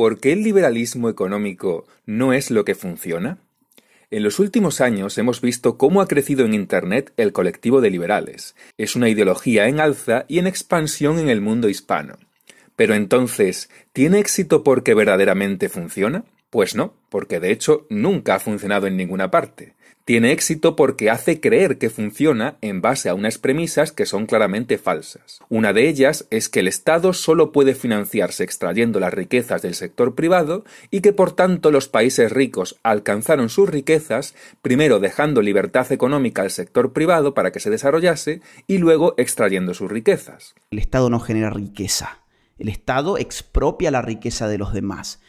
¿por qué el liberalismo económico no es lo que funciona? En los últimos años hemos visto cómo ha crecido en Internet el colectivo de liberales. Es una ideología en alza y en expansión en el mundo hispano. Pero entonces, ¿tiene éxito porque verdaderamente funciona? Pues no, porque de hecho nunca ha funcionado en ninguna parte. Tiene éxito porque hace creer que funciona en base a unas premisas que son claramente falsas. Una de ellas es que el Estado solo puede financiarse extrayendo las riquezas del sector privado y que por tanto los países ricos alcanzaron sus riquezas primero dejando libertad económica al sector privado para que se desarrollase y luego extrayendo sus riquezas. El Estado no genera riqueza. El Estado expropia la riqueza de los demás.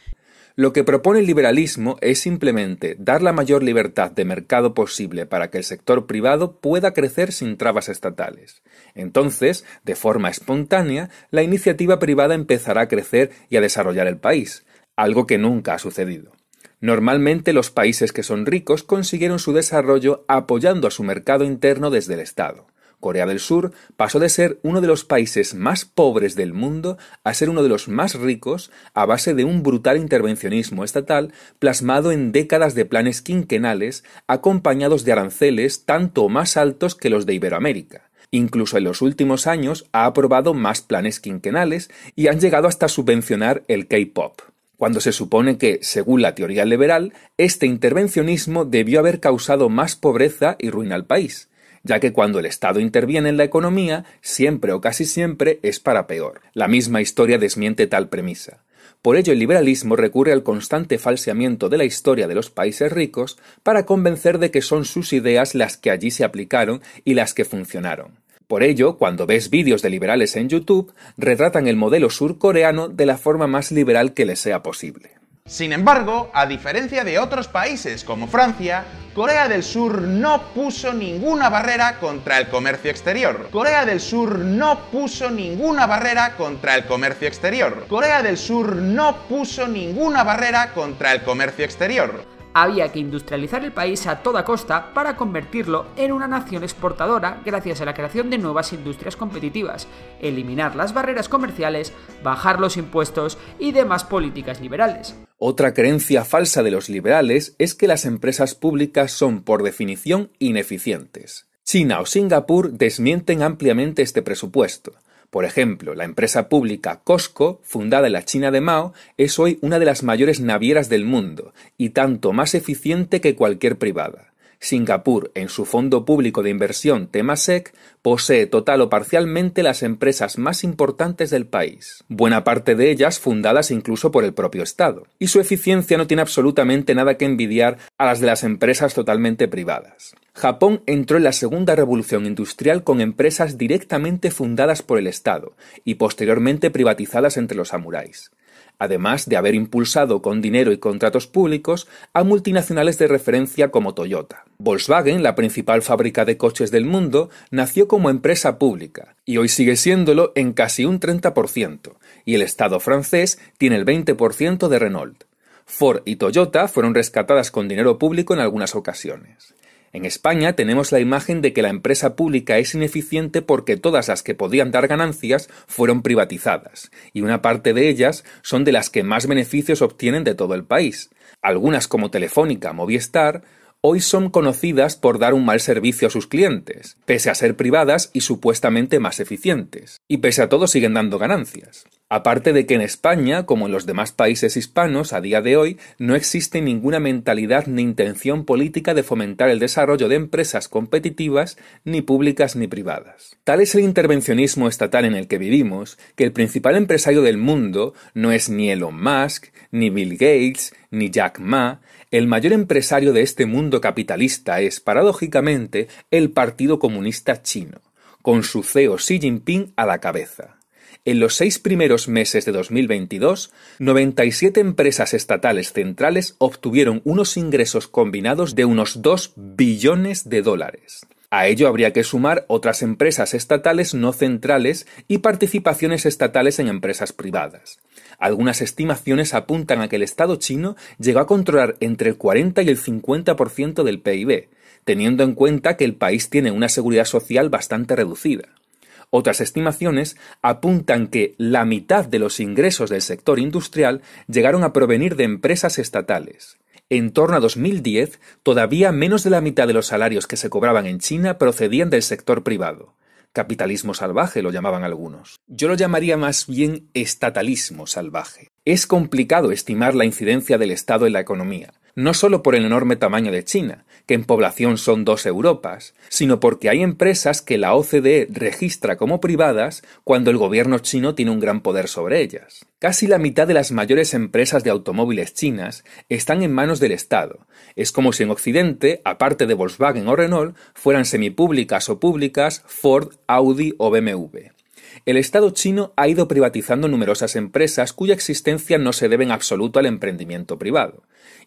Lo que propone el liberalismo es simplemente dar la mayor libertad de mercado posible para que el sector privado pueda crecer sin trabas estatales. Entonces, de forma espontánea, la iniciativa privada empezará a crecer y a desarrollar el país, algo que nunca ha sucedido. Normalmente los países que son ricos consiguieron su desarrollo apoyando a su mercado interno desde el Estado. Corea del Sur pasó de ser uno de los países más pobres del mundo a ser uno de los más ricos a base de un brutal intervencionismo estatal plasmado en décadas de planes quinquenales acompañados de aranceles tanto más altos que los de Iberoamérica. Incluso en los últimos años ha aprobado más planes quinquenales y han llegado hasta subvencionar el K-Pop cuando se supone que, según la teoría liberal, este intervencionismo debió haber causado más pobreza y ruina al país ya que cuando el Estado interviene en la economía, siempre o casi siempre es para peor. La misma historia desmiente tal premisa. Por ello el liberalismo recurre al constante falseamiento de la historia de los países ricos para convencer de que son sus ideas las que allí se aplicaron y las que funcionaron. Por ello, cuando ves vídeos de liberales en YouTube, retratan el modelo surcoreano de la forma más liberal que les sea posible. Sin embargo, a diferencia de otros países como Francia, Corea del Sur no puso ninguna barrera contra el comercio exterior. Corea del Sur no puso ninguna barrera contra el comercio exterior. Corea del Sur no puso ninguna barrera contra el comercio exterior. Había que industrializar el país a toda costa para convertirlo en una nación exportadora gracias a la creación de nuevas industrias competitivas, eliminar las barreras comerciales, bajar los impuestos y demás políticas liberales. Otra creencia falsa de los liberales es que las empresas públicas son por definición ineficientes. China o Singapur desmienten ampliamente este presupuesto. Por ejemplo, la empresa pública Costco, fundada en la China de Mao, es hoy una de las mayores navieras del mundo y tanto más eficiente que cualquier privada. Singapur, en su fondo público de inversión Temasek, posee total o parcialmente las empresas más importantes del país, buena parte de ellas fundadas incluso por el propio Estado, y su eficiencia no tiene absolutamente nada que envidiar a las de las empresas totalmente privadas. Japón entró en la segunda revolución industrial con empresas directamente fundadas por el Estado y posteriormente privatizadas entre los samuráis además de haber impulsado con dinero y contratos públicos a multinacionales de referencia como Toyota. Volkswagen, la principal fábrica de coches del mundo, nació como empresa pública y hoy sigue siéndolo en casi un 30%, y el Estado francés tiene el 20% de Renault. Ford y Toyota fueron rescatadas con dinero público en algunas ocasiones. En España tenemos la imagen de que la empresa pública es ineficiente porque todas las que podían dar ganancias fueron privatizadas, y una parte de ellas son de las que más beneficios obtienen de todo el país. Algunas como Telefónica, Movistar, hoy son conocidas por dar un mal servicio a sus clientes, pese a ser privadas y supuestamente más eficientes, y pese a todo siguen dando ganancias. Aparte de que en España, como en los demás países hispanos a día de hoy, no existe ninguna mentalidad ni intención política de fomentar el desarrollo de empresas competitivas, ni públicas ni privadas. Tal es el intervencionismo estatal en el que vivimos, que el principal empresario del mundo no es ni Elon Musk, ni Bill Gates, ni Jack Ma, el mayor empresario de este mundo capitalista es, paradójicamente, el Partido Comunista Chino, con su CEO Xi Jinping a la cabeza. En los seis primeros meses de 2022, 97 empresas estatales centrales obtuvieron unos ingresos combinados de unos 2 billones de dólares. A ello habría que sumar otras empresas estatales no centrales y participaciones estatales en empresas privadas. Algunas estimaciones apuntan a que el Estado chino llegó a controlar entre el 40 y el 50% del PIB, teniendo en cuenta que el país tiene una seguridad social bastante reducida. Otras estimaciones apuntan que la mitad de los ingresos del sector industrial llegaron a provenir de empresas estatales. En torno a 2010, todavía menos de la mitad de los salarios que se cobraban en China procedían del sector privado. Capitalismo salvaje lo llamaban algunos. Yo lo llamaría más bien estatalismo salvaje. Es complicado estimar la incidencia del Estado en la economía, no solo por el enorme tamaño de China, que en población son dos Europas, sino porque hay empresas que la OCDE registra como privadas cuando el gobierno chino tiene un gran poder sobre ellas. Casi la mitad de las mayores empresas de automóviles chinas están en manos del Estado. Es como si en Occidente, aparte de Volkswagen o Renault, fueran semipúblicas o públicas Ford, Audi o BMW el Estado chino ha ido privatizando numerosas empresas cuya existencia no se debe en absoluto al emprendimiento privado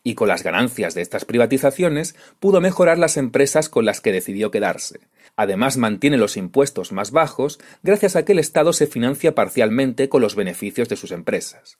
y con las ganancias de estas privatizaciones pudo mejorar las empresas con las que decidió quedarse. Además mantiene los impuestos más bajos gracias a que el Estado se financia parcialmente con los beneficios de sus empresas.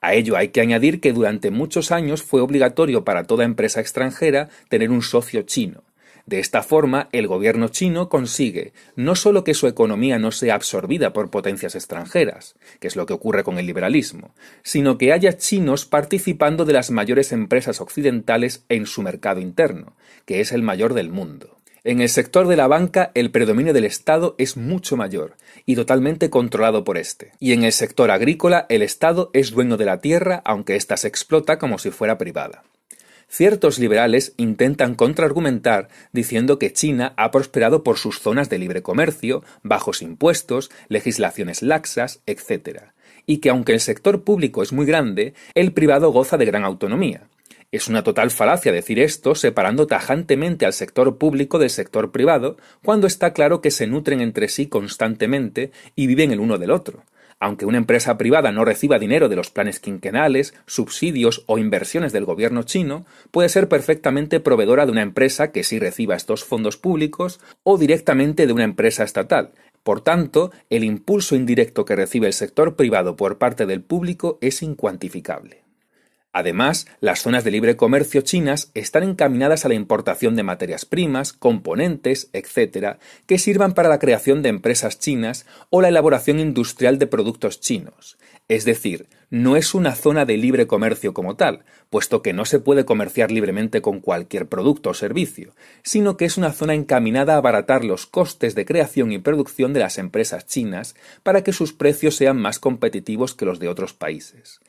A ello hay que añadir que durante muchos años fue obligatorio para toda empresa extranjera tener un socio chino, de esta forma, el gobierno chino consigue no solo que su economía no sea absorbida por potencias extranjeras, que es lo que ocurre con el liberalismo, sino que haya chinos participando de las mayores empresas occidentales en su mercado interno, que es el mayor del mundo. En el sector de la banca, el predominio del Estado es mucho mayor y totalmente controlado por éste. Y en el sector agrícola, el Estado es dueño de la tierra, aunque ésta se explota como si fuera privada. Ciertos liberales intentan contraargumentar diciendo que China ha prosperado por sus zonas de libre comercio, bajos impuestos, legislaciones laxas, etc. Y que aunque el sector público es muy grande, el privado goza de gran autonomía. Es una total falacia decir esto separando tajantemente al sector público del sector privado, cuando está claro que se nutren entre sí constantemente y viven el uno del otro. Aunque una empresa privada no reciba dinero de los planes quinquenales, subsidios o inversiones del gobierno chino, puede ser perfectamente proveedora de una empresa que sí reciba estos fondos públicos o directamente de una empresa estatal. Por tanto, el impulso indirecto que recibe el sector privado por parte del público es incuantificable. Además, las zonas de libre comercio chinas están encaminadas a la importación de materias primas, componentes, etc., que sirvan para la creación de empresas chinas o la elaboración industrial de productos chinos. Es decir, no es una zona de libre comercio como tal, puesto que no se puede comerciar libremente con cualquier producto o servicio, sino que es una zona encaminada a abaratar los costes de creación y producción de las empresas chinas para que sus precios sean más competitivos que los de otros países.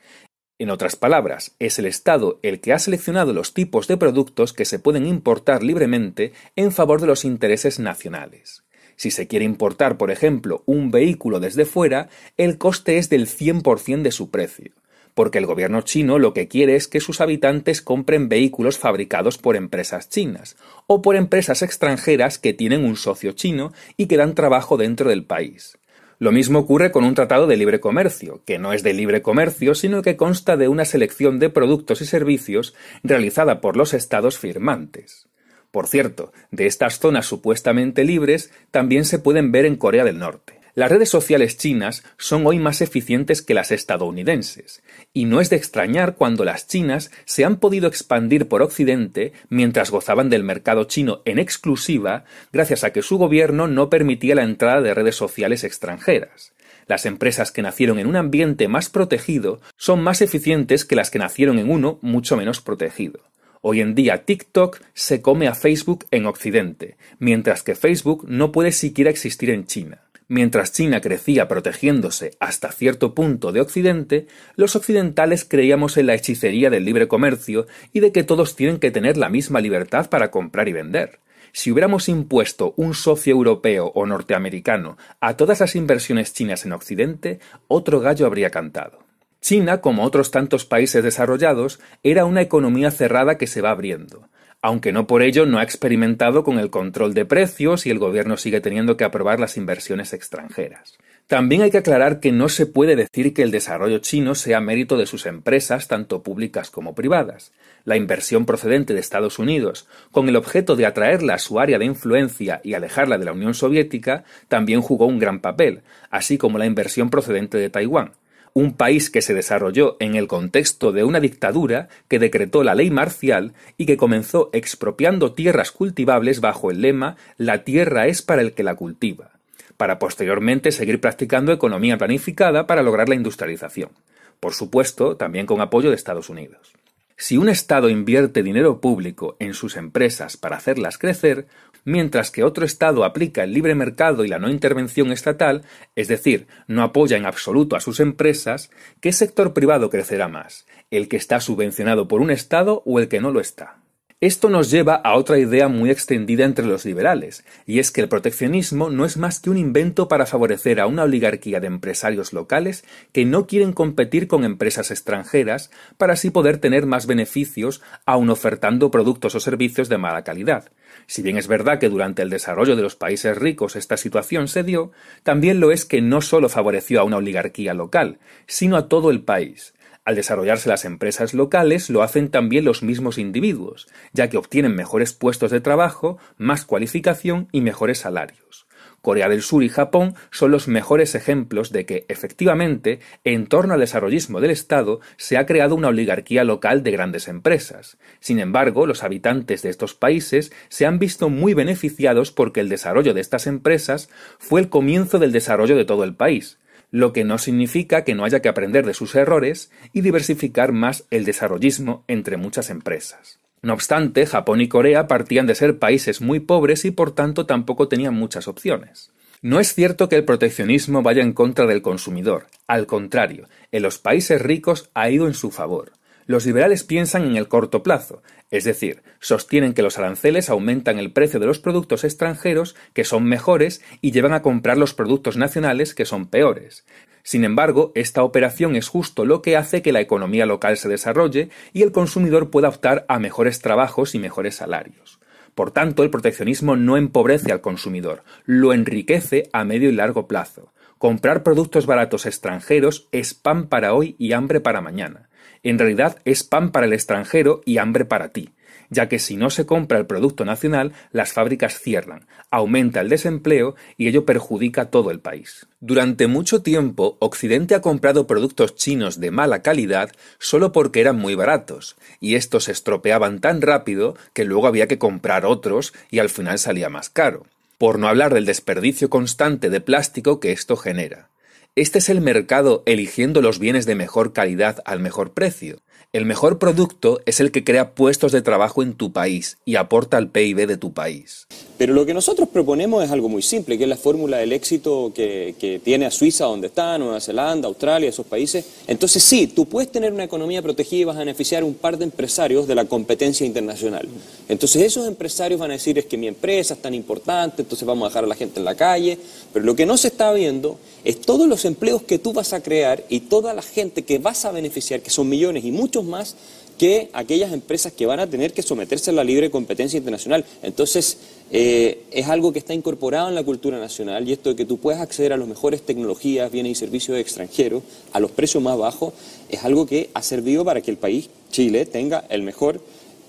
En otras palabras, es el Estado el que ha seleccionado los tipos de productos que se pueden importar libremente en favor de los intereses nacionales. Si se quiere importar, por ejemplo, un vehículo desde fuera, el coste es del 100% de su precio, porque el gobierno chino lo que quiere es que sus habitantes compren vehículos fabricados por empresas chinas o por empresas extranjeras que tienen un socio chino y que dan trabajo dentro del país. Lo mismo ocurre con un tratado de libre comercio, que no es de libre comercio, sino que consta de una selección de productos y servicios realizada por los estados firmantes. Por cierto, de estas zonas supuestamente libres también se pueden ver en Corea del Norte. Las redes sociales chinas son hoy más eficientes que las estadounidenses, y no es de extrañar cuando las chinas se han podido expandir por Occidente mientras gozaban del mercado chino en exclusiva gracias a que su gobierno no permitía la entrada de redes sociales extranjeras. Las empresas que nacieron en un ambiente más protegido son más eficientes que las que nacieron en uno mucho menos protegido. Hoy en día TikTok se come a Facebook en Occidente, mientras que Facebook no puede siquiera existir en China. Mientras China crecía protegiéndose hasta cierto punto de Occidente, los occidentales creíamos en la hechicería del libre comercio y de que todos tienen que tener la misma libertad para comprar y vender. Si hubiéramos impuesto un socio europeo o norteamericano a todas las inversiones chinas en Occidente, otro gallo habría cantado. China, como otros tantos países desarrollados, era una economía cerrada que se va abriendo aunque no por ello no ha experimentado con el control de precios y el gobierno sigue teniendo que aprobar las inversiones extranjeras. También hay que aclarar que no se puede decir que el desarrollo chino sea mérito de sus empresas, tanto públicas como privadas. La inversión procedente de Estados Unidos, con el objeto de atraerla a su área de influencia y alejarla de la Unión Soviética, también jugó un gran papel, así como la inversión procedente de Taiwán, un país que se desarrolló en el contexto de una dictadura que decretó la ley marcial y que comenzó expropiando tierras cultivables bajo el lema La tierra es para el que la cultiva, para posteriormente seguir practicando economía planificada para lograr la industrialización, por supuesto también con apoyo de Estados Unidos. Si un Estado invierte dinero público en sus empresas para hacerlas crecer, mientras que otro Estado aplica el libre mercado y la no intervención estatal, es decir, no apoya en absoluto a sus empresas, ¿qué sector privado crecerá más? ¿El que está subvencionado por un Estado o el que no lo está? Esto nos lleva a otra idea muy extendida entre los liberales, y es que el proteccionismo no es más que un invento para favorecer a una oligarquía de empresarios locales que no quieren competir con empresas extranjeras para así poder tener más beneficios aun ofertando productos o servicios de mala calidad. Si bien es verdad que durante el desarrollo de los países ricos esta situación se dio, también lo es que no solo favoreció a una oligarquía local, sino a todo el país. Al desarrollarse las empresas locales lo hacen también los mismos individuos, ya que obtienen mejores puestos de trabajo, más cualificación y mejores salarios. Corea del Sur y Japón son los mejores ejemplos de que, efectivamente, en torno al desarrollismo del Estado se ha creado una oligarquía local de grandes empresas. Sin embargo, los habitantes de estos países se han visto muy beneficiados porque el desarrollo de estas empresas fue el comienzo del desarrollo de todo el país, lo que no significa que no haya que aprender de sus errores y diversificar más el desarrollismo entre muchas empresas. No obstante, Japón y Corea partían de ser países muy pobres y por tanto tampoco tenían muchas opciones. No es cierto que el proteccionismo vaya en contra del consumidor, al contrario, en los países ricos ha ido en su favor. Los liberales piensan en el corto plazo, es decir, sostienen que los aranceles aumentan el precio de los productos extranjeros que son mejores y llevan a comprar los productos nacionales que son peores. Sin embargo, esta operación es justo lo que hace que la economía local se desarrolle y el consumidor pueda optar a mejores trabajos y mejores salarios. Por tanto, el proteccionismo no empobrece al consumidor, lo enriquece a medio y largo plazo. Comprar productos baratos extranjeros es pan para hoy y hambre para mañana. En realidad es pan para el extranjero y hambre para ti ya que si no se compra el producto nacional, las fábricas cierran, aumenta el desempleo y ello perjudica a todo el país. Durante mucho tiempo, Occidente ha comprado productos chinos de mala calidad solo porque eran muy baratos, y estos se estropeaban tan rápido que luego había que comprar otros y al final salía más caro, por no hablar del desperdicio constante de plástico que esto genera. Este es el mercado eligiendo los bienes de mejor calidad al mejor precio. El mejor producto es el que crea puestos de trabajo en tu país y aporta al PIB de tu país. Pero lo que nosotros proponemos es algo muy simple, que es la fórmula del éxito que, tiene a Suiza, donde está, Nueva Zelanda, Australia, esos países. Entonces sí, tú puedes tener una economía protegida y vas a beneficiar a un par de empresarios de la competencia internacional. Entonces esos empresarios van a decir es que mi empresa es tan importante, entonces vamos a dejar a la gente en la calle. Pero lo que no se está viendo es todos los empleos que tú vas a crear y toda la gente que vas a beneficiar, que son millones y muchos más, que aquellas empresas que van a tener que someterse a la libre competencia internacional. Entonces, eh, es algo que está incorporado en la cultura nacional y esto de que tú puedas acceder a las mejores tecnologías, bienes y servicios extranjeros a los precios más bajos, es algo que ha servido para que el país, Chile, tenga el mejor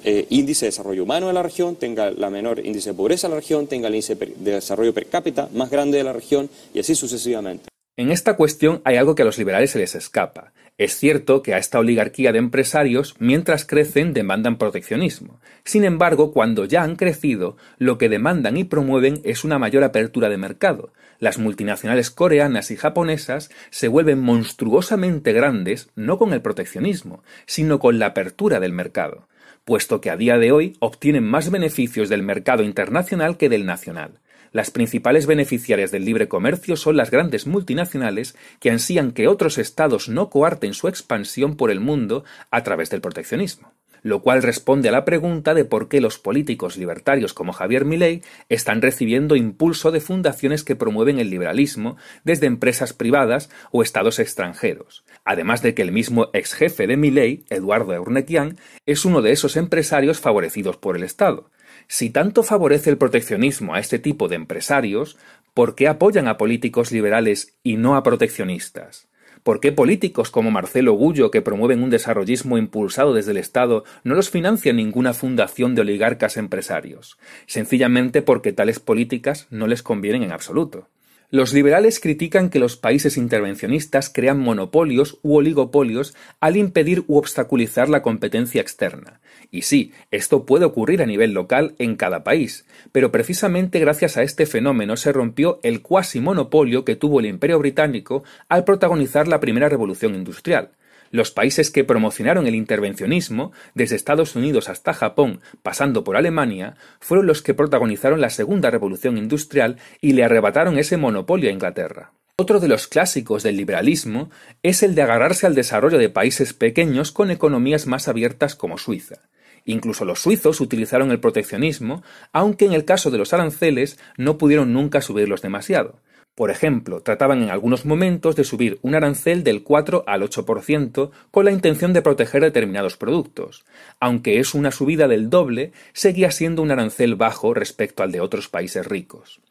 eh, índice de desarrollo humano de la región, tenga la menor índice de pobreza de la región, tenga el índice de desarrollo per cápita más grande de la región y así sucesivamente. En esta cuestión hay algo que a los liberales se les escapa es cierto que a esta oligarquía de empresarios, mientras crecen, demandan proteccionismo. Sin embargo, cuando ya han crecido, lo que demandan y promueven es una mayor apertura de mercado. Las multinacionales coreanas y japonesas se vuelven monstruosamente grandes no con el proteccionismo, sino con la apertura del mercado, puesto que a día de hoy obtienen más beneficios del mercado internacional que del nacional. Las principales beneficiarias del libre comercio son las grandes multinacionales que ansían que otros estados no coarten su expansión por el mundo a través del proteccionismo lo cual responde a la pregunta de por qué los políticos libertarios como Javier Milei están recibiendo impulso de fundaciones que promueven el liberalismo desde empresas privadas o estados extranjeros, además de que el mismo ex jefe de Milei, Eduardo Urnequian, es uno de esos empresarios favorecidos por el Estado, si tanto favorece el proteccionismo a este tipo de empresarios, ¿por qué apoyan a políticos liberales y no a proteccionistas? ¿Por qué políticos como Marcelo Gullo, que promueven un desarrollismo impulsado desde el Estado, no los financia ninguna fundación de oligarcas empresarios? Sencillamente porque tales políticas no les convienen en absoluto. Los liberales critican que los países intervencionistas crean monopolios u oligopolios al impedir u obstaculizar la competencia externa. Y sí, esto puede ocurrir a nivel local en cada país, pero precisamente gracias a este fenómeno se rompió el cuasi monopolio que tuvo el Imperio británico al protagonizar la primera revolución industrial. Los países que promocionaron el intervencionismo, desde Estados Unidos hasta Japón, pasando por Alemania, fueron los que protagonizaron la Segunda Revolución Industrial y le arrebataron ese monopolio a Inglaterra. Otro de los clásicos del liberalismo es el de agarrarse al desarrollo de países pequeños con economías más abiertas como Suiza. Incluso los suizos utilizaron el proteccionismo, aunque en el caso de los aranceles no pudieron nunca subirlos demasiado. Por ejemplo, trataban en algunos momentos de subir un arancel del 4 al 8% con la intención de proteger determinados productos. Aunque es una subida del doble, seguía siendo un arancel bajo respecto al de otros países ricos.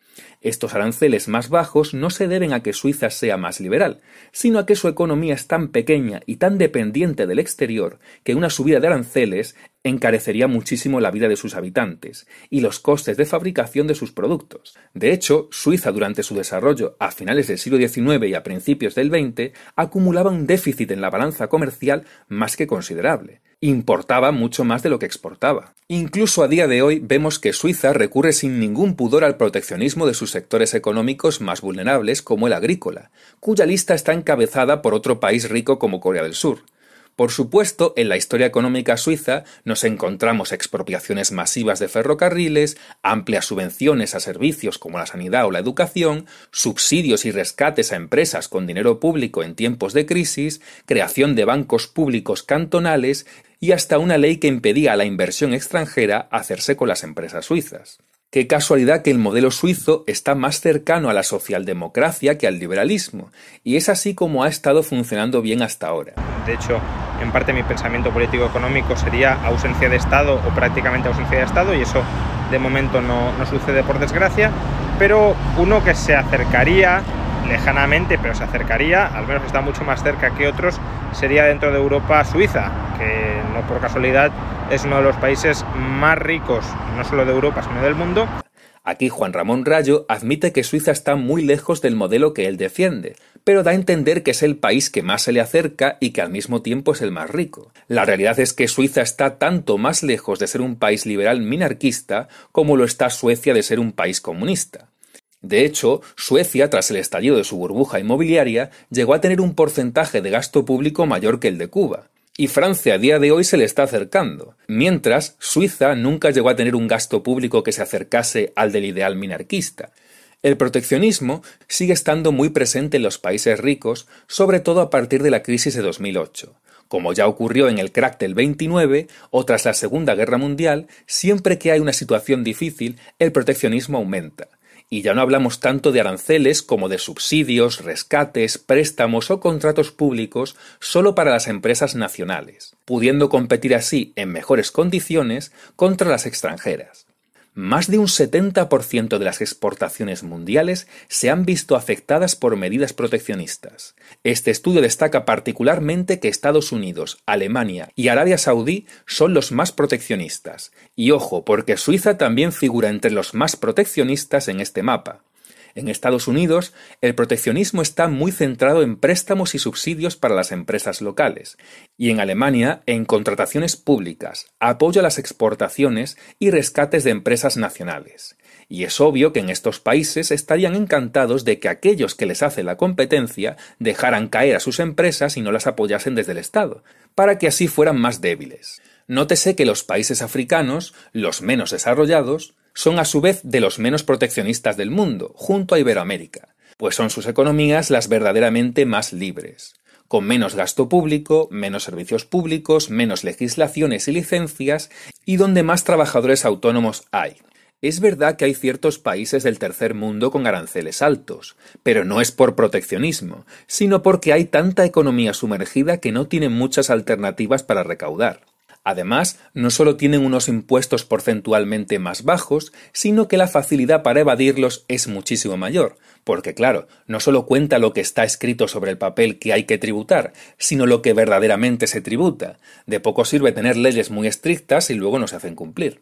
Estos aranceles más bajos no se deben a que Suiza sea más liberal, sino a que su economía es tan pequeña y tan dependiente del exterior que una subida de aranceles encarecería muchísimo la vida de sus habitantes y los costes de fabricación de sus productos. De hecho, Suiza durante su desarrollo a finales del siglo XIX y a principios del XX acumulaba un déficit en la balanza comercial más que considerable importaba mucho más de lo que exportaba. Incluso a día de hoy vemos que Suiza recurre sin ningún pudor al proteccionismo de sus sectores económicos más vulnerables como el agrícola, cuya lista está encabezada por otro país rico como Corea del Sur. Por supuesto, en la historia económica suiza nos encontramos expropiaciones masivas de ferrocarriles, amplias subvenciones a servicios como la sanidad o la educación, subsidios y rescates a empresas con dinero público en tiempos de crisis, creación de bancos públicos cantonales y hasta una ley que impedía a la inversión extranjera hacerse con las empresas suizas. Qué casualidad que el modelo suizo está más cercano a la socialdemocracia que al liberalismo, y es así como ha estado funcionando bien hasta ahora. De hecho, en parte mi pensamiento político-económico sería ausencia de Estado o prácticamente ausencia de Estado, y eso de momento no, sucede por desgracia, pero uno que se acercaría lejanamente, pero se acercaría, al menos está mucho más cerca que otros, sería dentro de Europa Suiza, que no por casualidad es uno de los países más ricos, no solo de Europa, sino del mundo. Aquí Juan Ramón Rayo admite que Suiza está muy lejos del modelo que él defiende, pero da a entender que es el país que más se le acerca y que al mismo tiempo es el más rico. La realidad es que Suiza está tanto más lejos de ser un país liberal minarquista como lo está Suecia de ser un país comunista. De hecho, Suecia, tras el estallido de su burbuja inmobiliaria, llegó a tener un porcentaje de gasto público mayor que el de Cuba, y Francia a día de hoy se le está acercando, mientras Suiza nunca llegó a tener un gasto público que se acercase al del ideal minarquista. El proteccionismo sigue estando muy presente en los países ricos, sobre todo a partir de la crisis de 2008. Como ya ocurrió en el crack del 29 o tras la Segunda Guerra Mundial, siempre que hay una situación difícil, el proteccionismo aumenta. Y ya no hablamos tanto de aranceles como de subsidios, rescates, préstamos o contratos públicos solo para las empresas nacionales, pudiendo competir así en mejores condiciones contra las extranjeras. Más de un 70% de las exportaciones mundiales se han visto afectadas por medidas proteccionistas. Este estudio destaca particularmente que Estados Unidos, Alemania y Arabia Saudí son los más proteccionistas. Y ojo, porque Suiza también figura entre los más proteccionistas en este mapa. En Estados Unidos, el proteccionismo está muy centrado en préstamos y subsidios para las empresas locales, y en Alemania en contrataciones públicas, apoyo a las exportaciones y rescates de empresas nacionales. Y es obvio que en estos países estarían encantados de que aquellos que les hace la competencia dejaran caer a sus empresas y no las apoyasen desde el Estado, para que así fueran más débiles. Nótese que los países africanos, los menos desarrollados, son a su vez de los menos proteccionistas del mundo, junto a Iberoamérica, pues son sus economías las verdaderamente más libres, con menos gasto público, menos servicios públicos, menos legislaciones y licencias, y donde más trabajadores autónomos hay. Es verdad que hay ciertos países del tercer mundo con aranceles altos, pero no es por proteccionismo, sino porque hay tanta economía sumergida que no tienen muchas alternativas para recaudar. Además, no solo tienen unos impuestos porcentualmente más bajos, sino que la facilidad para evadirlos es muchísimo mayor, porque claro, no solo cuenta lo que está escrito sobre el papel que hay que tributar, sino lo que verdaderamente se tributa. De poco sirve tener leyes muy estrictas y luego no se hacen cumplir.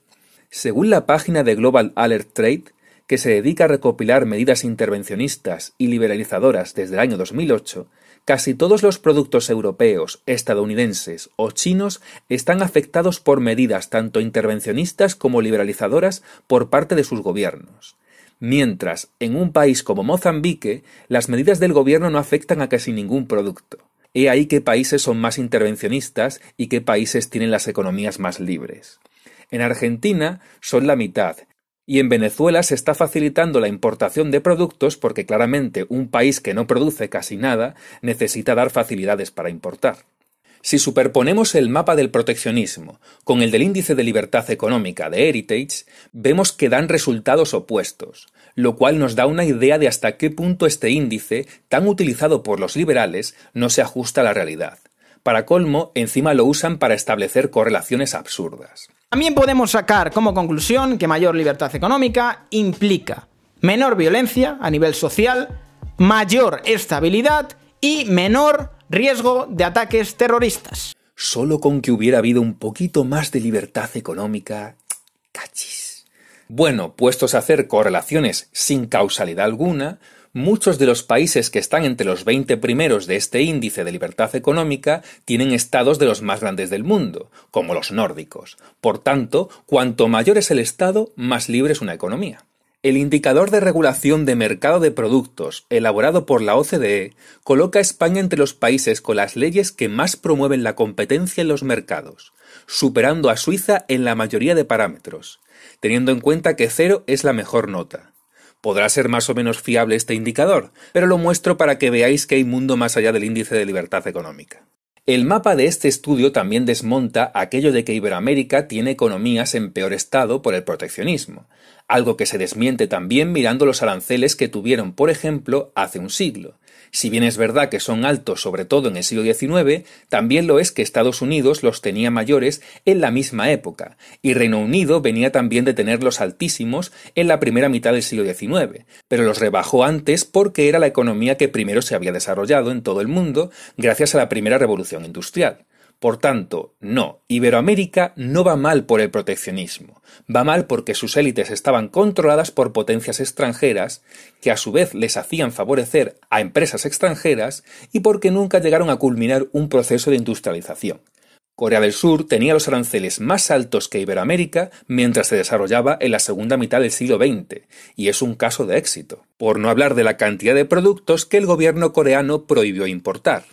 Según la página de Global Alert Trade, que se dedica a recopilar medidas intervencionistas y liberalizadoras desde el año 2008, casi todos los productos europeos, estadounidenses o chinos están afectados por medidas tanto intervencionistas como liberalizadoras por parte de sus gobiernos. Mientras, en un país como Mozambique, las medidas del gobierno no afectan a casi ningún producto. He ahí qué países son más intervencionistas y qué países tienen las economías más libres. En Argentina son la mitad, y en Venezuela se está facilitando la importación de productos porque claramente un país que no produce casi nada necesita dar facilidades para importar. Si superponemos el mapa del proteccionismo con el del índice de libertad económica de Heritage, vemos que dan resultados opuestos, lo cual nos da una idea de hasta qué punto este índice, tan utilizado por los liberales, no se ajusta a la realidad. Para colmo, encima lo usan para establecer correlaciones absurdas. También podemos sacar como conclusión que mayor libertad económica implica menor violencia a nivel social, mayor estabilidad y menor riesgo de ataques terroristas. Solo con que hubiera habido un poquito más de libertad económica, cachis. Bueno, puestos a hacer correlaciones sin causalidad alguna, muchos de los países que están entre los 20 primeros de este índice de libertad económica tienen estados de los más grandes del mundo, como los nórdicos. Por tanto, cuanto mayor es el estado, más libre es una economía. El indicador de regulación de mercado de productos, elaborado por la OCDE, coloca a España entre los países con las leyes que más promueven la competencia en los mercados, superando a Suiza en la mayoría de parámetros, teniendo en cuenta que cero es la mejor nota. Podrá ser más o menos fiable este indicador, pero lo muestro para que veáis que hay mundo más allá del índice de libertad económica. El mapa de este estudio también desmonta aquello de que Iberoamérica tiene economías en peor estado por el proteccionismo, algo que se desmiente también mirando los aranceles que tuvieron, por ejemplo, hace un siglo. Si bien es verdad que son altos sobre todo en el siglo XIX, también lo es que Estados Unidos los tenía mayores en la misma época, y Reino Unido venía también de tenerlos altísimos en la primera mitad del siglo XIX, pero los rebajó antes porque era la economía que primero se había desarrollado en todo el mundo gracias a la primera revolución industrial. Por tanto, no, Iberoamérica no va mal por el proteccionismo, va mal porque sus élites estaban controladas por potencias extranjeras, que a su vez les hacían favorecer a empresas extranjeras y porque nunca llegaron a culminar un proceso de industrialización. Corea del Sur tenía los aranceles más altos que Iberoamérica mientras se desarrollaba en la segunda mitad del siglo XX, y es un caso de éxito, por no hablar de la cantidad de productos que el gobierno coreano prohibió importar.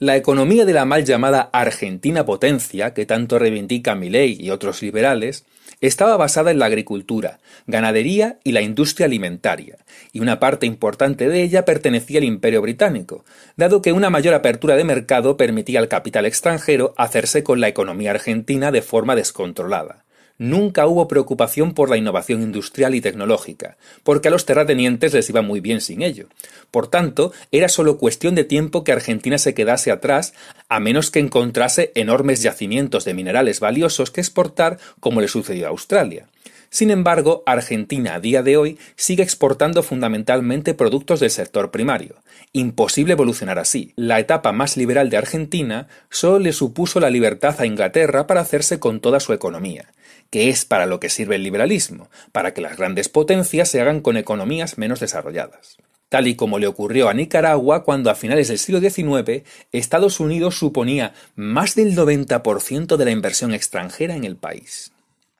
La economía de la mal llamada Argentina potencia, que tanto reivindica Milei y otros liberales, estaba basada en la agricultura, ganadería y la industria alimentaria, y una parte importante de ella pertenecía al Imperio Británico, dado que una mayor apertura de mercado permitía al capital extranjero hacerse con la economía argentina de forma descontrolada nunca hubo preocupación por la innovación industrial y tecnológica, porque a los terratenientes les iba muy bien sin ello. Por tanto, era solo cuestión de tiempo que Argentina se quedase atrás, a menos que encontrase enormes yacimientos de minerales valiosos que exportar, como le sucedió a Australia. Sin embargo, Argentina a día de hoy sigue exportando fundamentalmente productos del sector primario. Imposible evolucionar así. La etapa más liberal de Argentina solo le supuso la libertad a Inglaterra para hacerse con toda su economía, que es para lo que sirve el liberalismo, para que las grandes potencias se hagan con economías menos desarrolladas tal y como le ocurrió a Nicaragua cuando a finales del siglo XIX Estados Unidos suponía más del 90% de la inversión extranjera en el país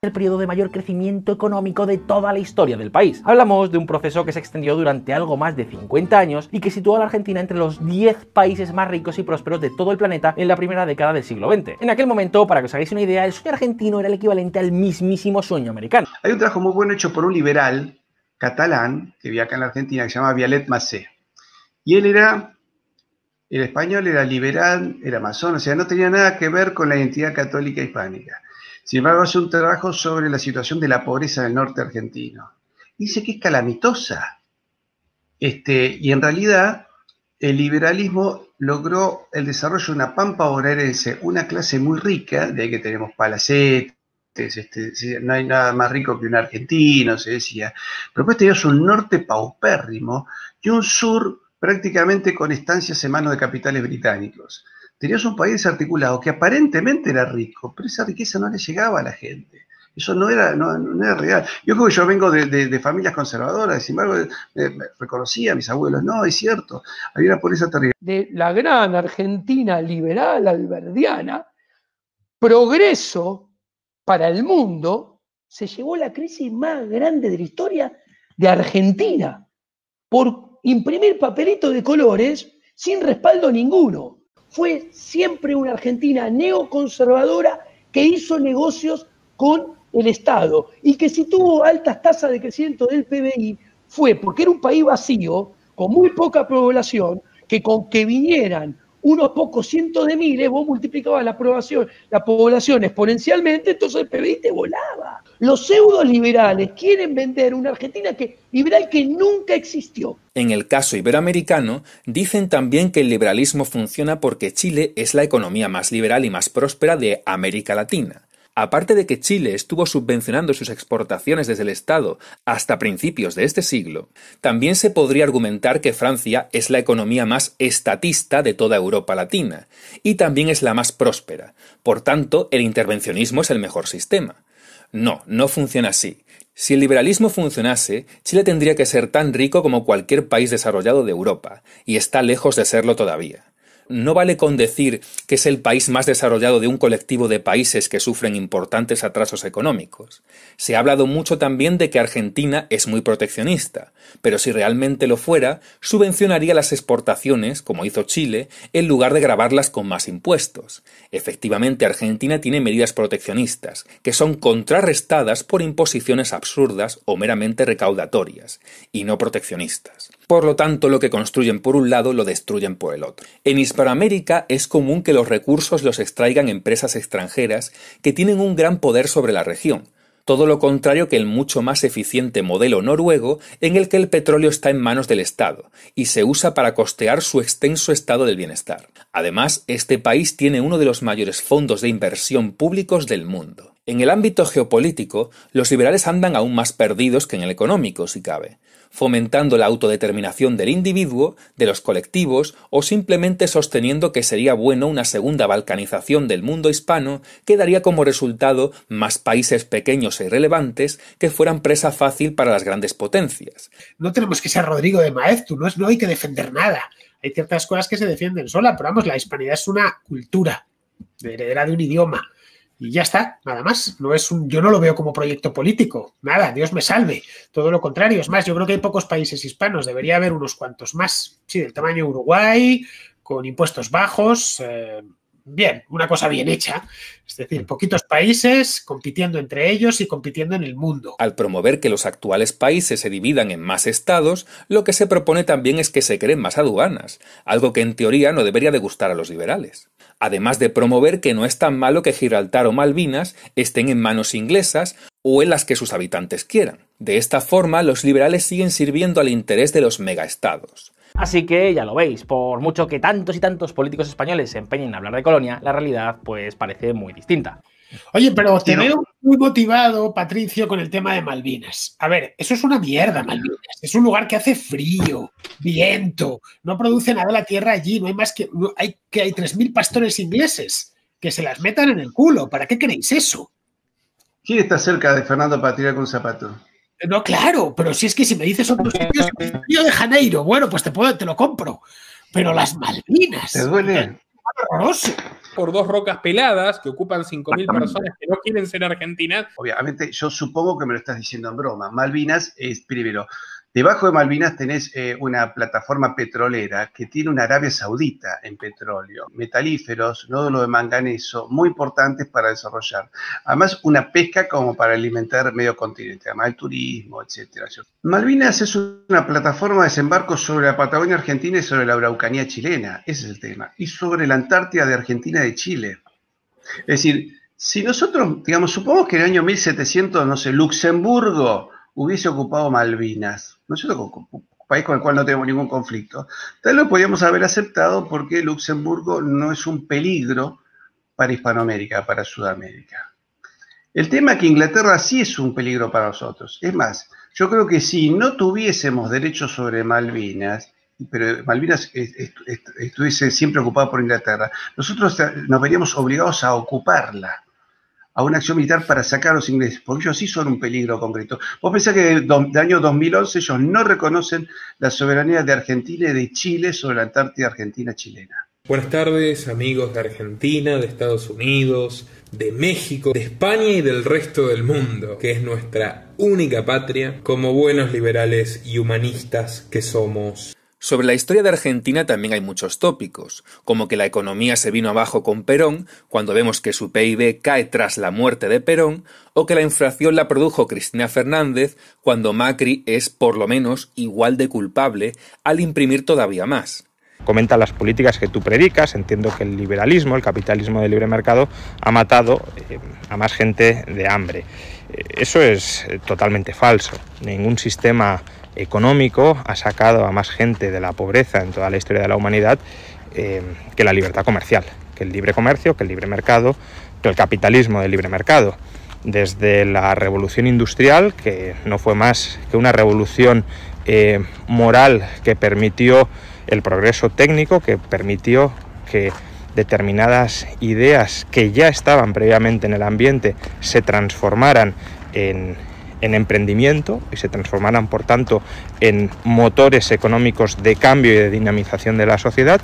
el periodo de mayor crecimiento económico de toda la historia del país. Hablamos de un proceso que se extendió durante algo más de 50 años y que situó a la Argentina entre los 10 países más ricos y prósperos de todo el planeta en la primera década del siglo XX. En aquel momento, para que os hagáis una idea, el sueño argentino era el equivalente al mismísimo sueño americano. Hay un trabajo muy bueno hecho por un liberal catalán que vivía acá en la Argentina que se llama Vialet Masé Y él era, el español era liberal, era masón, o sea, no tenía nada que ver con la identidad católica hispánica. Sin embargo, hace un trabajo sobre la situación de la pobreza del norte argentino. Dice que es calamitosa. Este, y en realidad, el liberalismo logró el desarrollo de una pampa bonaerense, una clase muy rica, de ahí que tenemos palacetes, este, no hay nada más rico que un argentino, se decía. Pero después tenías un norte paupérrimo y un sur prácticamente con estancias en manos de capitales británicos. Tenías un país desarticulado que aparentemente era rico, pero esa riqueza no le llegaba a la gente. Eso no era, real. Yo creo que yo vengo de, familias conservadoras, sin embargo, eh, reconocía a mis abuelos. No, es cierto, había una pobreza terrible. De la gran Argentina liberal alberdiana, progreso para el mundo, se llevó la crisis más grande de la historia de Argentina por imprimir papelitos de colores sin respaldo ninguno fue siempre una Argentina neoconservadora que hizo negocios con el Estado y que si tuvo altas tasas de crecimiento del PBI fue porque era un país vacío, con muy poca población, que con que vinieran unos pocos cientos de miles, vos multiplicabas la, la población exponencialmente, entonces el PBI te volaba. Los pseudo liberales quieren vender una Argentina que, liberal que nunca existió. En el caso iberoamericano, dicen también que el liberalismo funciona porque Chile es la economía más liberal y más próspera de América Latina Aparte de que Chile estuvo subvencionando sus exportaciones desde el Estado hasta principios de este siglo, también se podría argumentar que Francia es la economía más estatista de toda Europa Latina, y también es la más próspera. Por tanto, el intervencionismo es el mejor sistema. No, no funciona así. Si el liberalismo funcionase, Chile tendría que ser tan rico como cualquier país desarrollado de Europa, y está lejos de serlo todavía. No vale con decir que es el país más desarrollado de un colectivo de países que sufren importantes atrasos económicos. Se ha hablado mucho también de que Argentina es muy proteccionista, pero si realmente lo fuera, subvencionaría las exportaciones, como hizo Chile, en lugar de grabarlas con más impuestos. Efectivamente, Argentina tiene medidas proteccionistas, que son contrarrestadas por imposiciones absurdas o meramente recaudatorias, y no proteccionistas. Por lo tanto, lo que construyen por un lado lo destruyen por el otro. En Hispanoamérica es común que los recursos los extraigan empresas extranjeras que tienen un gran poder sobre la región, todo lo contrario que el mucho más eficiente modelo noruego en el que el petróleo está en manos del Estado y se usa para costear su extenso estado del bienestar. Además, este país tiene uno de los mayores fondos de inversión públicos del mundo. En el ámbito geopolítico, los liberales andan aún más perdidos que en el económico, si cabe fomentando la autodeterminación del individuo, de los colectivos o simplemente sosteniendo que sería bueno una segunda balcanización del mundo hispano que daría como resultado más países pequeños e irrelevantes que fueran presa fácil para las grandes potencias. No tenemos que ser Rodrigo de Maeztu, no, no hay que defender nada. Hay ciertas cosas que se defienden sola, pero vamos, la hispanidad es una cultura, heredera de un idioma y ya está, nada más. No es un, yo no lo veo como proyecto político, nada, Dios me salve. Todo lo contrario, es más, yo creo que hay pocos países hispanos, debería haber unos cuantos más, sí, del tamaño Uruguay, con impuestos bajos. Eh, bien, una cosa bien hecha. Es decir, poquitos países compitiendo entre ellos y compitiendo en el mundo. Al promover que los actuales países se dividan en más estados, lo que se propone también es que se creen más aduanas, algo que en teoría no debería de gustar a los liberales. Además de promover que no es tan malo que Gibraltar o Malvinas estén en manos inglesas o en las que sus habitantes quieran. De esta forma, los liberales siguen sirviendo al interés de los megaestados. Así que ya lo veis, por mucho que tantos y tantos políticos españoles se empeñen en hablar de colonia, la realidad pues parece muy distinta. Oye, pero te veo muy motivado, Patricio, con el tema de Malvinas. A ver, eso es una mierda, Malvinas. Es un lugar que hace frío, viento, no produce nada la tierra allí, no hay más que hay que hay 3000 pastores ingleses que se las metan en el culo. ¿Para qué queréis eso? ¿Quién está cerca de Fernando Patria con zapato? No, claro, pero si es que si me dices otros sitios, Río de Janeiro, bueno, pues te, puedo, te lo compro. Pero las Malvinas. Te Por dos rocas peladas que ocupan 5.000 personas que no quieren ser argentinas. Obviamente, yo supongo que me lo estás diciendo en broma. Malvinas es primero Debajo de Malvinas tenés eh, una plataforma petrolera que tiene una Arabia Saudita en petróleo, metalíferos, nódulos de manganeso, muy importantes para desarrollar. Además, una pesca como para alimentar medio continente, además el turismo, etc. Malvinas es una plataforma de desembarco sobre la Patagonia Argentina y sobre la Araucanía chilena, ese es el tema, y sobre la Antártida de Argentina y de Chile. Es decir, si nosotros, digamos, supongamos que en el año 1700, no sé, Luxemburgo hubiese ocupado Malvinas, ¿no Un país con el cual no tenemos ningún conflicto. Tal lo podríamos haber aceptado porque Luxemburgo no es un peligro para Hispanoamérica, para Sudamérica. El tema es que Inglaterra sí es un peligro para nosotros. Es más, yo creo que si no tuviésemos derecho sobre Malvinas, pero Malvinas estuviese siempre ocupada por Inglaterra, nosotros nos veríamos obligados a ocuparla a una acción militar para sacar a los ingleses, porque ellos sí son un peligro concreto. Vos pensás que de año 2011 ellos no reconocen la soberanía de Argentina y de Chile sobre la Antártida Argentina chilena. Buenas tardes amigos de Argentina, de Estados Unidos, de México, de España y del resto del mundo, que es nuestra única patria como buenos liberales y humanistas que somos. Sobre la historia de Argentina también hay muchos tópicos, como que la economía se vino abajo con Perón, cuando vemos que su PIB cae tras la muerte de Perón, o que la inflación la produjo Cristina Fernández, cuando Macri es, por lo menos, igual de culpable al imprimir todavía más. Comenta las políticas que tú predicas, entiendo que el liberalismo, el capitalismo de libre mercado, ha matado eh, a más gente de hambre. Eh, eso es eh, totalmente falso. Ningún sistema económico ha sacado a más gente de la pobreza en toda la historia de la humanidad eh, que la libertad comercial, que el libre comercio, que el libre mercado, que el capitalismo del libre mercado. Desde la revolución industrial, que no fue más que una revolución eh, moral que permitió el progreso técnico, que permitió que determinadas ideas que ya estaban previamente en el ambiente se transformaran en en emprendimiento y se transformarán, por tanto, en motores económicos de cambio y de dinamización de la sociedad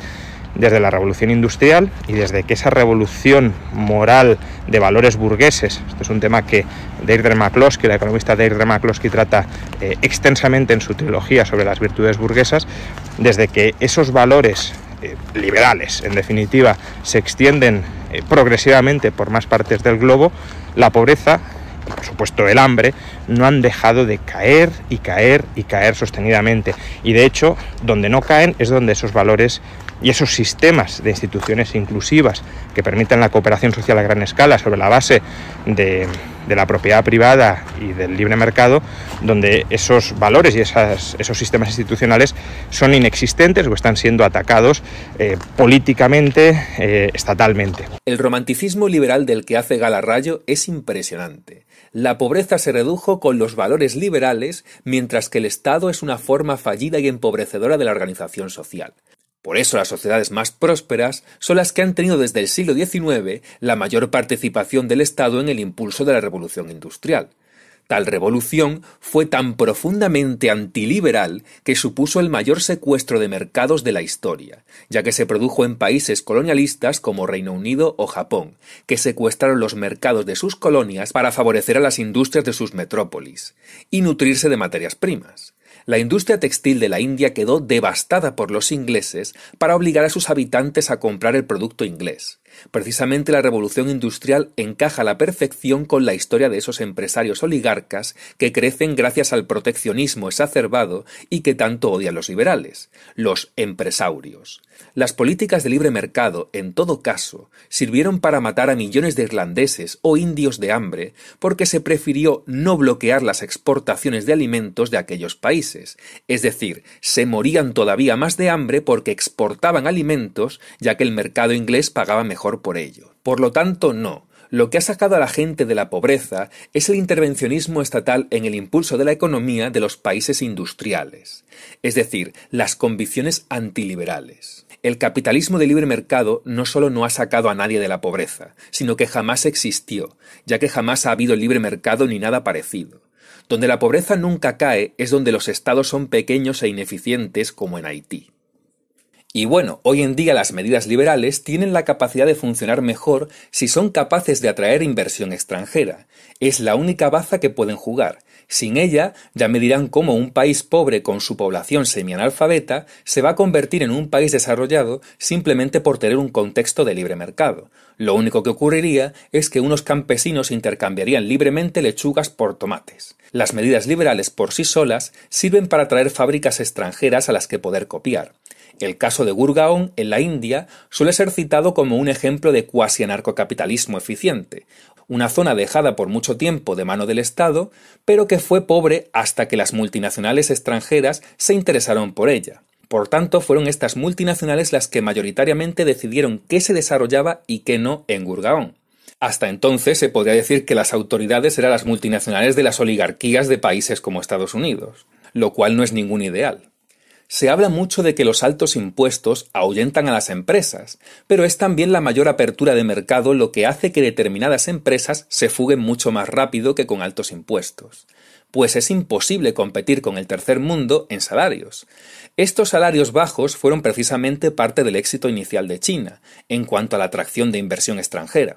desde la revolución industrial y desde que esa revolución moral de valores burgueses, esto es un tema que Deirdre McCloskey, la economista Deirdre McCloskey trata eh, extensamente en su trilogía sobre las virtudes burguesas, desde que esos valores eh, liberales, en definitiva, se extienden eh, progresivamente por más partes del globo, la pobreza por supuesto el hambre no han dejado de caer y caer y caer sostenidamente. Y de hecho, donde no caen es donde esos valores y esos sistemas de instituciones inclusivas que permitan la cooperación social a gran escala sobre la base de, la propiedad privada y del libre mercado, donde esos valores y esos sistemas institucionales son inexistentes o están siendo atacados eh, políticamente, eh, estatalmente. El romanticismo liberal del que hace Galarrayo es impresionante. La pobreza se redujo con los valores liberales, mientras que el Estado es una forma fallida y empobrecedora de la organización social. Por eso las sociedades más prósperas son las que han tenido desde el siglo XIX la mayor participación del Estado en el impulso de la revolución industrial. Tal revolución fue tan profundamente antiliberal que supuso el mayor secuestro de mercados de la historia, ya que se produjo en países colonialistas como Reino Unido o Japón, que secuestraron los mercados de sus colonias para favorecer a las industrias de sus metrópolis y nutrirse de materias primas. La industria textil de la India quedó devastada por los ingleses para obligar a sus habitantes a comprar el producto inglés. Precisamente la revolución industrial encaja a la perfección con la historia de esos empresarios oligarcas que crecen gracias al proteccionismo exacerbado y que tanto odian los liberales, los empresarios. Las políticas de libre mercado, en todo caso, sirvieron para matar a millones de irlandeses o indios de hambre porque se prefirió no bloquear las exportaciones de alimentos de aquellos países es decir, se morían todavía más de hambre porque exportaban alimentos ya que el mercado inglés pagaba mejor por ello. Por lo tanto, no, lo que ha sacado a la gente de la pobreza es el intervencionismo estatal en el impulso de la economía de los países industriales, es decir, las convicciones antiliberales. El capitalismo de libre mercado no solo no ha sacado a nadie de la pobreza, sino que jamás existió, ya que jamás ha habido libre mercado ni nada parecido. Donde la pobreza nunca cae es donde los estados son pequeños e ineficientes como en Haití. Y bueno, hoy en día las medidas liberales tienen la capacidad de funcionar mejor si son capaces de atraer inversión extranjera. Es la única baza que pueden jugar. Sin ella, ya me dirán cómo un país pobre con su población semianalfabeta se va a convertir en un país desarrollado simplemente por tener un contexto de libre mercado. Lo único que ocurriría es que unos campesinos intercambiarían libremente lechugas por tomates. Las medidas liberales por sí solas sirven para atraer fábricas extranjeras a las que poder copiar. El caso de Gurgaon, en la India, suele ser citado como un ejemplo de cuasi anarcocapitalismo eficiente, una zona dejada por mucho tiempo de mano del Estado, pero que fue pobre hasta que las multinacionales extranjeras se interesaron por ella. Por tanto, fueron estas multinacionales las que mayoritariamente decidieron qué se desarrollaba y qué no en Gurgaon. Hasta entonces se podría decir que las autoridades eran las multinacionales de las oligarquías de países como Estados Unidos, lo cual no es ningún ideal. Se habla mucho de que los altos impuestos ahuyentan a las empresas, pero es también la mayor apertura de mercado lo que hace que determinadas empresas se fuguen mucho más rápido que con altos impuestos, pues es imposible competir con el tercer mundo en salarios. Estos salarios bajos fueron precisamente parte del éxito inicial de China, en cuanto a la atracción de inversión extranjera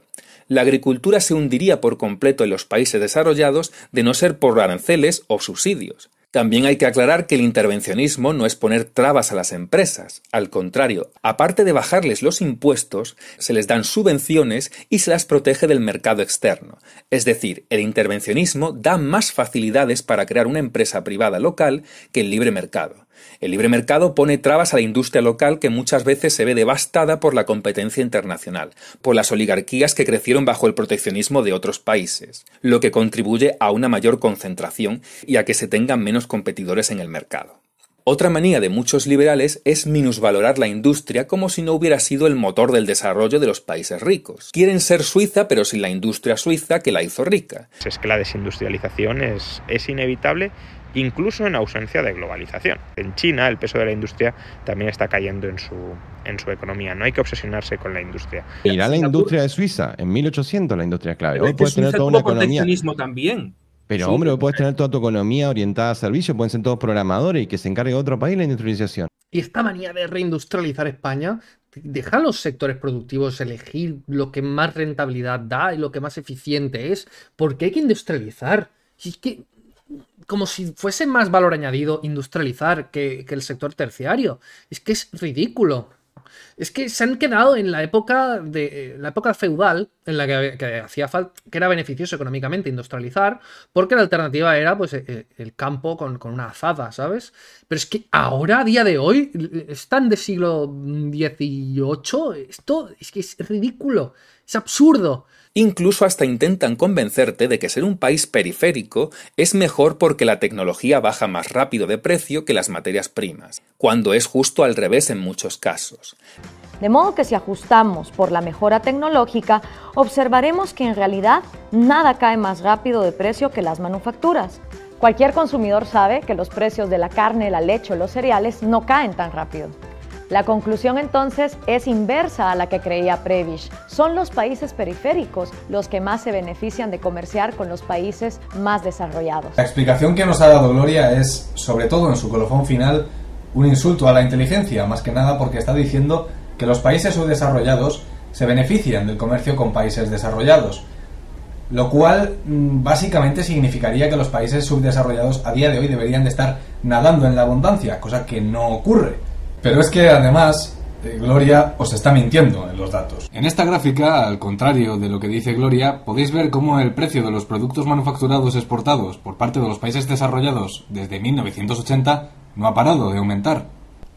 la agricultura se hundiría por completo en los países desarrollados de no ser por aranceles o subsidios. También hay que aclarar que el intervencionismo no es poner trabas a las empresas, al contrario, aparte de bajarles los impuestos, se les dan subvenciones y se las protege del mercado externo. Es decir, el intervencionismo da más facilidades para crear una empresa privada local que el libre mercado. El libre mercado pone trabas a la industria local que muchas veces se ve devastada por la competencia internacional, por las oligarquías que crecieron bajo el proteccionismo de otros países, lo que contribuye a una mayor concentración y a que se tengan menos competidores en el mercado. Otra manía de muchos liberales es minusvalorar la industria como si no hubiera sido el motor del desarrollo de los países ricos. Quieren ser Suiza, pero sin la industria suiza que la hizo rica. Es que la desindustrialización es, es inevitable incluso en ausencia de globalización. En China el peso de la industria también está cayendo en su, en su economía. No hay que obsesionarse con la industria. Mirá la industria de Suiza, en 1800 la industria clave. Hoy puedes tener toda una economía. también. Pero, hombre, puedes tener toda tu economía orientada a servicios, pueden ser todos programadores y que se encargue otro país la industrialización. Y esta manía de reindustrializar España, dejar los sectores productivos elegir lo que más rentabilidad da y lo que más eficiente es, porque hay que industrializar. Si es que como si fuese más valor añadido industrializar que, el sector terciario. Es que es ridículo. Es que se han quedado en la época de eh, la época feudal, en la que, hacía falta, que era beneficioso económicamente industrializar, porque la alternativa era pues e, e, el, campo con, con, una azada, ¿sabes? Pero es que ahora, a día de hoy, están de siglo XVIII, esto es que es ridículo, es absurdo. Incluso hasta intentan convencerte de que ser un país periférico es mejor porque la tecnología baja más rápido de precio que las materias primas, cuando es justo al revés en muchos casos. De modo que si ajustamos por la mejora tecnológica, observaremos que en realidad nada cae más rápido de precio que las manufacturas. Cualquier consumidor sabe que los precios de la carne, la leche o los cereales no caen tan rápido. La conclusión entonces es inversa a la que creía Prevish. Son los países periféricos los que más se benefician de comerciar con los países más desarrollados. La explicación que nos ha dado Gloria es, sobre todo en su colofón final, un insulto a la inteligencia, más que nada porque está diciendo que los países subdesarrollados se benefician del comercio con países desarrollados, lo cual mm, básicamente significaría que los países subdesarrollados a día de hoy deberían de estar nadando en la abundancia, cosa que no ocurre. Pero es que además eh, Gloria os está mintiendo en los datos. En esta gráfica, al contrario de lo que dice Gloria, podéis ver cómo el precio de los productos manufacturados exportados por parte de los países desarrollados desde 1980 no ha parado de aumentar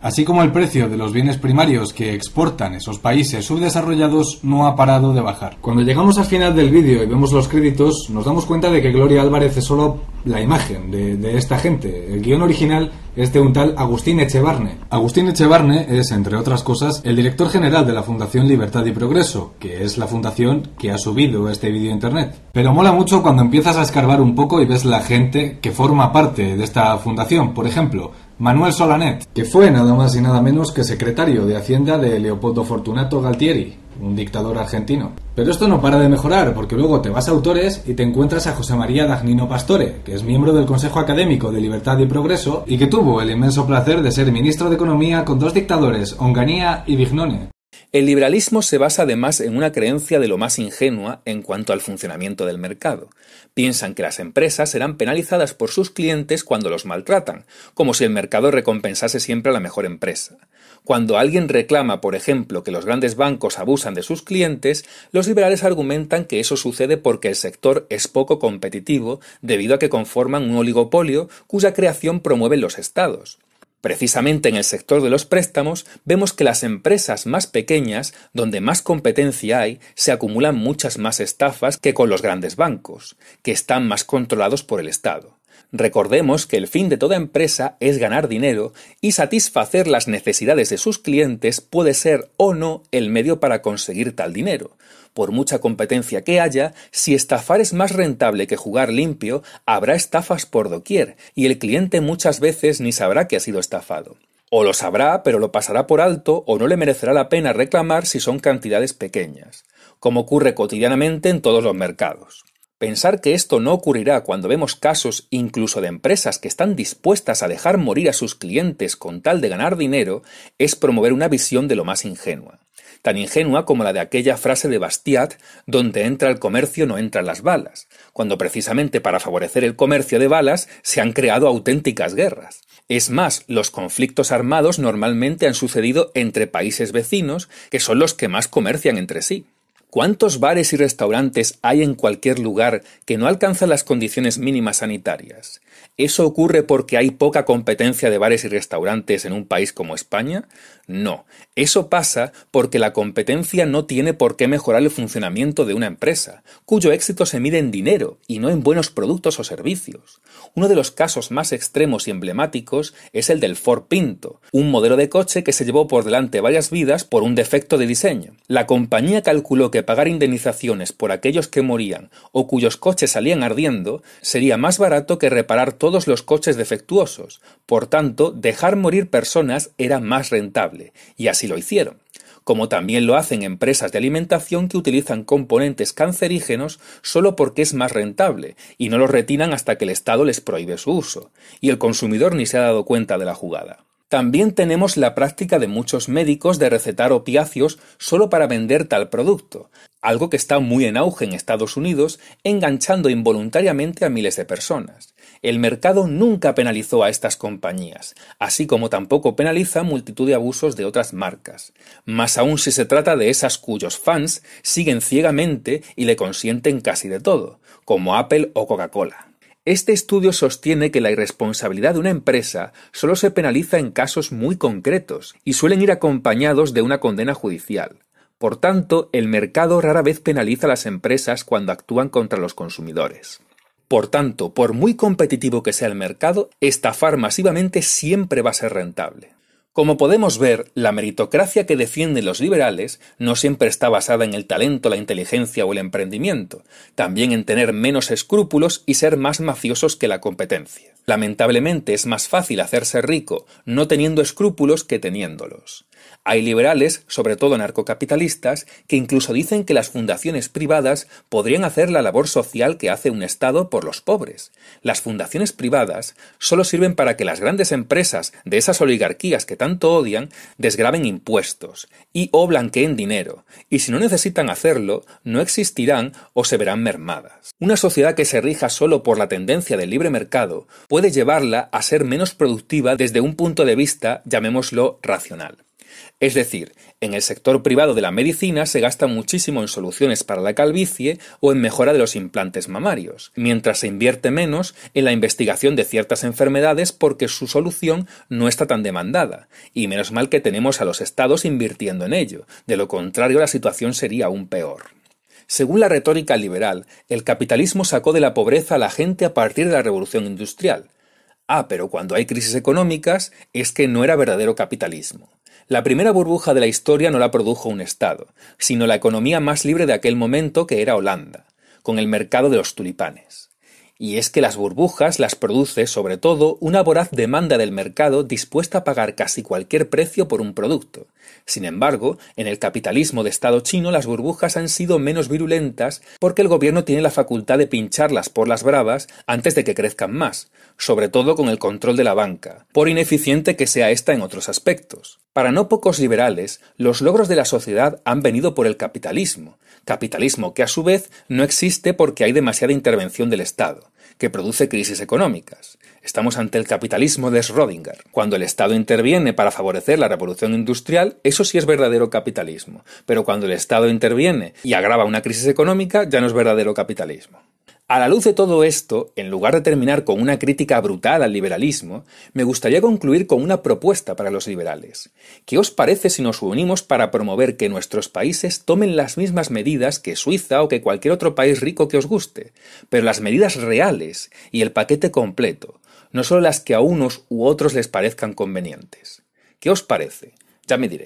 así como el precio de los bienes primarios que exportan esos países subdesarrollados no ha parado de bajar. Cuando llegamos al final del vídeo y vemos los créditos, nos damos cuenta de que Gloria Álvarez es solo la imagen de, de esta gente. El guión original es de un tal Agustín Echevarne. Agustín Echevarne es, entre otras cosas, el director general de la Fundación Libertad y Progreso, que es la fundación que ha subido este vídeo a internet. Pero mola mucho cuando empiezas a escarbar un poco y ves la gente que forma parte de esta fundación. Por ejemplo, Manuel Solanet, que fue nada más y nada menos que secretario de Hacienda de Leopoldo Fortunato Galtieri, un dictador argentino. Pero esto no para de mejorar, porque luego te vas a autores y te encuentras a José María Dagnino Pastore, que es miembro del Consejo Académico de Libertad y Progreso y que tuvo el inmenso placer de ser ministro de Economía con dos dictadores, Onganía y Vignone. El liberalismo se basa además en una creencia de lo más ingenua en cuanto al funcionamiento del mercado. Piensan que las empresas serán penalizadas por sus clientes cuando los maltratan, como si el mercado recompensase siempre a la mejor empresa. Cuando alguien reclama, por ejemplo, que los grandes bancos abusan de sus clientes, los liberales argumentan que eso sucede porque el sector es poco competitivo debido a que conforman un oligopolio cuya creación promueven los estados. Precisamente en el sector de los préstamos vemos que las empresas más pequeñas, donde más competencia hay, se acumulan muchas más estafas que con los grandes bancos, que están más controlados por el Estado. Recordemos que el fin de toda empresa es ganar dinero y satisfacer las necesidades de sus clientes puede ser o no el medio para conseguir tal dinero. Por mucha competencia que haya, si estafar es más rentable que jugar limpio, habrá estafas por doquier, y el cliente muchas veces ni sabrá que ha sido estafado. O lo sabrá, pero lo pasará por alto, o no le merecerá la pena reclamar si son cantidades pequeñas, como ocurre cotidianamente en todos los mercados. Pensar que esto no ocurrirá cuando vemos casos incluso de empresas que están dispuestas a dejar morir a sus clientes con tal de ganar dinero es promover una visión de lo más ingenua tan ingenua como la de aquella frase de Bastiat, donde entra el comercio no entran las balas, cuando precisamente para favorecer el comercio de balas se han creado auténticas guerras. Es más, los conflictos armados normalmente han sucedido entre países vecinos, que son los que más comercian entre sí. ¿Cuántos bares y restaurantes hay en cualquier lugar que no alcanzan las condiciones mínimas sanitarias? ¿Eso ocurre porque hay poca competencia de bares y restaurantes en un país como España? No, eso pasa porque la competencia no tiene por qué mejorar el funcionamiento de una empresa, cuyo éxito se mide en dinero y no en buenos productos o servicios. Uno de los casos más extremos y emblemáticos es el del Ford Pinto, un modelo de coche que se llevó por delante varias vidas por un defecto de diseño. La compañía calculó que pagar indemnizaciones por aquellos que morían o cuyos coches salían ardiendo sería más barato que reparar todos los coches defectuosos. Por tanto, dejar morir personas era más rentable, y así lo hicieron como también lo hacen empresas de alimentación que utilizan componentes cancerígenos solo porque es más rentable y no los retiran hasta que el Estado les prohíbe su uso, y el consumidor ni se ha dado cuenta de la jugada. También tenemos la práctica de muchos médicos de recetar opiáceos solo para vender tal producto, algo que está muy en auge en Estados Unidos, enganchando involuntariamente a miles de personas. El mercado nunca penalizó a estas compañías, así como tampoco penaliza multitud de abusos de otras marcas, más aún si se trata de esas cuyos fans siguen ciegamente y le consienten casi de todo, como Apple o Coca-Cola. Este estudio sostiene que la irresponsabilidad de una empresa solo se penaliza en casos muy concretos y suelen ir acompañados de una condena judicial. Por tanto, el mercado rara vez penaliza a las empresas cuando actúan contra los consumidores. Por tanto, por muy competitivo que sea el mercado, estafar masivamente siempre va a ser rentable. Como podemos ver, la meritocracia que defienden los liberales no siempre está basada en el talento, la inteligencia o el emprendimiento, también en tener menos escrúpulos y ser más mafiosos que la competencia. Lamentablemente es más fácil hacerse rico no teniendo escrúpulos que teniéndolos. Hay liberales, sobre todo narcocapitalistas, que incluso dicen que las fundaciones privadas podrían hacer la labor social que hace un Estado por los pobres. Las fundaciones privadas solo sirven para que las grandes empresas de esas oligarquías que tanto odian desgraben impuestos y o blanqueen dinero, y si no necesitan hacerlo, no existirán o se verán mermadas. Una sociedad que se rija solo por la tendencia del libre mercado puede llevarla a ser menos productiva desde un punto de vista, llamémoslo, racional. Es decir, en el sector privado de la medicina se gasta muchísimo en soluciones para la calvicie o en mejora de los implantes mamarios, mientras se invierte menos en la investigación de ciertas enfermedades porque su solución no está tan demandada, y menos mal que tenemos a los estados invirtiendo en ello, de lo contrario la situación sería aún peor. Según la retórica liberal, el capitalismo sacó de la pobreza a la gente a partir de la revolución industrial, Ah, pero cuando hay crisis económicas es que no era verdadero capitalismo. La primera burbuja de la historia no la produjo un Estado, sino la economía más libre de aquel momento que era Holanda, con el mercado de los tulipanes y es que las burbujas las produce sobre todo una voraz demanda del mercado dispuesta a pagar casi cualquier precio por un producto. Sin embargo, en el capitalismo de Estado chino las burbujas han sido menos virulentas porque el gobierno tiene la facultad de pincharlas por las bravas antes de que crezcan más, sobre todo con el control de la banca, por ineficiente que sea ésta en otros aspectos. Para no pocos liberales, los logros de la sociedad han venido por el capitalismo, Capitalismo que a su vez no existe porque hay demasiada intervención del Estado, que produce crisis económicas. Estamos ante el capitalismo de Schrödinger. Cuando el Estado interviene para favorecer la revolución industrial, eso sí es verdadero capitalismo. Pero cuando el Estado interviene y agrava una crisis económica, ya no es verdadero capitalismo. A la luz de todo esto, en lugar de terminar con una crítica brutal al liberalismo, me gustaría concluir con una propuesta para los liberales. ¿Qué os parece si nos unimos para promover que nuestros países tomen las mismas medidas que Suiza o que cualquier otro país rico que os guste? Pero las medidas reales y el paquete completo, no solo las que a unos u otros les parezcan convenientes. ¿Qué os parece? Ya me diréis.